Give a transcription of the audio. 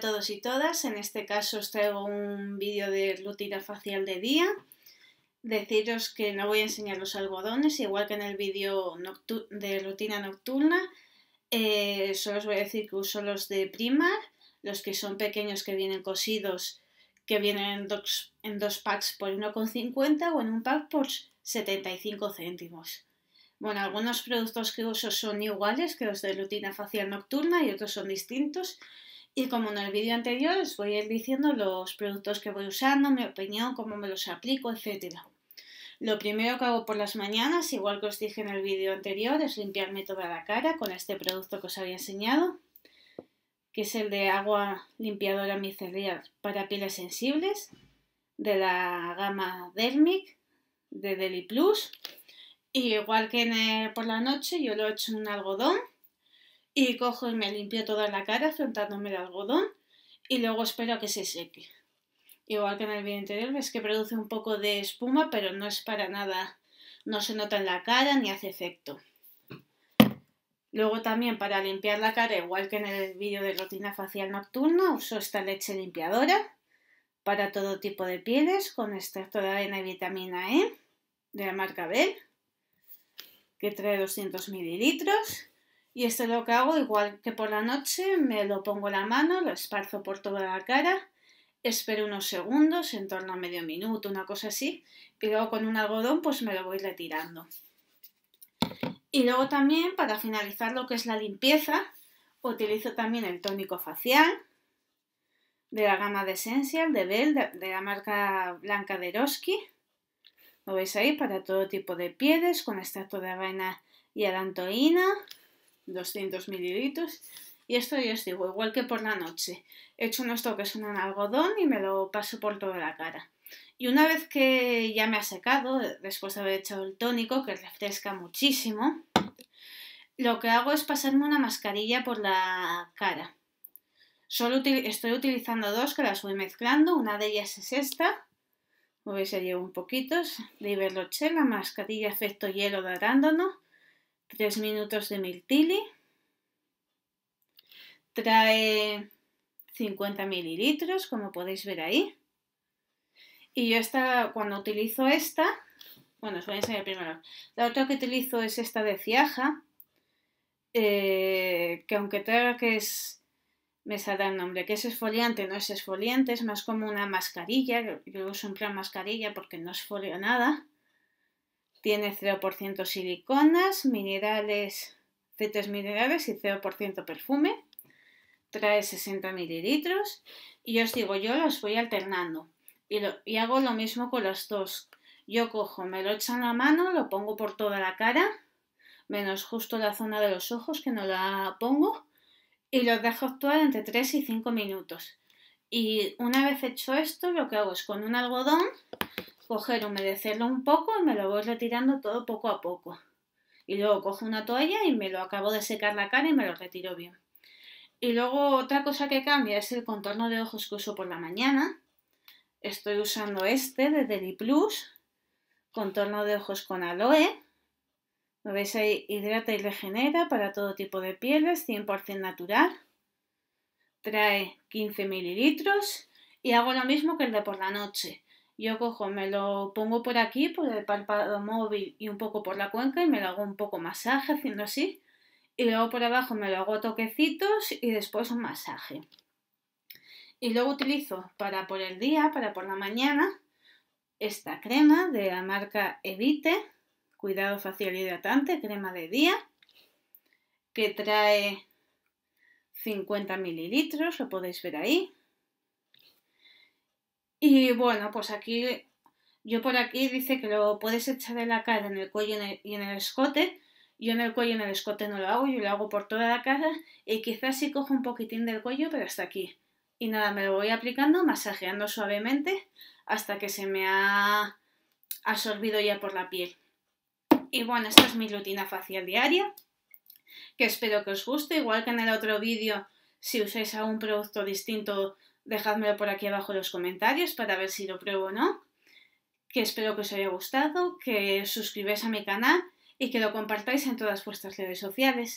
todos y todas, en este caso os traigo un vídeo de rutina facial de día. Deciros que no voy a enseñar los algodones, igual que en el vídeo de rutina nocturna, eh, solo os voy a decir que uso los de Primark, los que son pequeños que vienen cosidos, que vienen en dos, en dos packs por 1,50 o en un pack por 75 céntimos. Bueno, algunos productos que uso son iguales que los de rutina facial nocturna y otros son distintos. Y como en el vídeo anterior os voy a ir diciendo los productos que voy usando, mi opinión, cómo me los aplico, etc. Lo primero que hago por las mañanas, igual que os dije en el vídeo anterior, es limpiarme toda la cara con este producto que os había enseñado, que es el de agua limpiadora micelar para pieles sensibles, de la gama Dermic, de Deli Plus. Y igual que por la noche, yo lo he hecho en un algodón y cojo y me limpio toda la cara afrontándome el algodón y luego espero a que se seque. Igual que en el vídeo anterior, ves que produce un poco de espuma, pero no es para nada, no se nota en la cara ni hace efecto. Luego también para limpiar la cara, igual que en el vídeo de rutina facial nocturna, uso esta leche limpiadora para todo tipo de pieles con extracto de avena y vitamina E de la marca B que trae 200 mililitros. Y esto es lo que hago, igual que por la noche, me lo pongo en la mano, lo esparzo por toda la cara, espero unos segundos, en torno a medio minuto, una cosa así, y luego con un algodón pues me lo voy retirando. Y luego también para finalizar lo que es la limpieza, utilizo también el tónico facial de la gama de Essential, de Bell, de, la marca blanca de Eroski. Lo veis ahí para todo tipo de pieles, con extracto de vaina y alantoína. 200 mililitros. Y esto ya os digo, igual que por la noche, He hecho unos toques en un algodón y me lo paso por toda la cara. Y una vez que ya me ha secado, después de haber hecho el tónico, que refresca muchísimo, lo que hago es pasarme una mascarilla por la cara. Solo estoy utilizando dos que las voy mezclando, una de ellas es esta, Como veis llevo un poquito, de Iberloche, la mascarilla efecto hielo de arándano, 3 minutos de Miltili, trae 50 mililitros, como podéis ver ahí. Y yo esta, cuando utilizo esta, bueno, os voy a enseñar primero. La otra que utilizo es esta de Ciaja, eh, que aunque tenga que es, me sale el nombre, que es esfoliante, no es esfoliante, es más como una mascarilla, yo uso un plan mascarilla porque no esfolio nada. Tiene 0% siliconas, minerales, minerales y 0% perfume. Trae 60 mililitros. Y os digo, yo los voy alternando. Y, hago lo mismo con los dos. Yo cojo, me lo echan la mano, lo pongo por toda la cara, menos justo la zona de los ojos que no la pongo, y los dejo actuar entre 3 y 5 minutos. Y una vez hecho esto, lo que hago es con un algodón coger, humedecerlo un poco y me lo voy retirando todo poco a poco. Y luego cojo una toalla y me lo acabo de secar la cara y me lo retiro bien. Y luego otra cosa que cambia es el contorno de ojos que uso por la mañana. Estoy usando este de Deli Plus, contorno de ojos con aloe. Lo veis ahí, hidrata y regenera para todo tipo de pieles, 100% natural. Trae 15 mililitros y hago lo mismo que el de por la noche. Yo cojo, me lo pongo por aquí, por el párpado móvil y un poco por la cuenca y me lo hago un poco masaje haciendo así. Y luego por abajo me lo hago toquecitos y después un masaje. Y luego utilizo para por el día, para por la mañana, esta crema de la marca Evite, cuidado facial hidratante, crema de día, que trae 50 mililitros, lo podéis ver ahí, y bueno, pues aquí, yo por aquí dice que lo puedes echar en la cara, en el cuello y en el escote. Yo en el cuello y en el escote no lo hago, yo lo hago por toda la cara y quizás si cojo un poquitín del cuello, pero hasta aquí. Y nada, me lo voy aplicando, masajeando suavemente hasta que se me ha absorbido ya por la piel. Y bueno, esta es mi rutina facial diaria, que espero que os guste, igual que en el otro vídeo, si usáis algún producto distinto Dejádmelo por aquí abajo en los comentarios para ver si lo pruebo o no. Que espero que os haya gustado, que suscribáis a mi canal y que lo compartáis en todas vuestras redes sociales.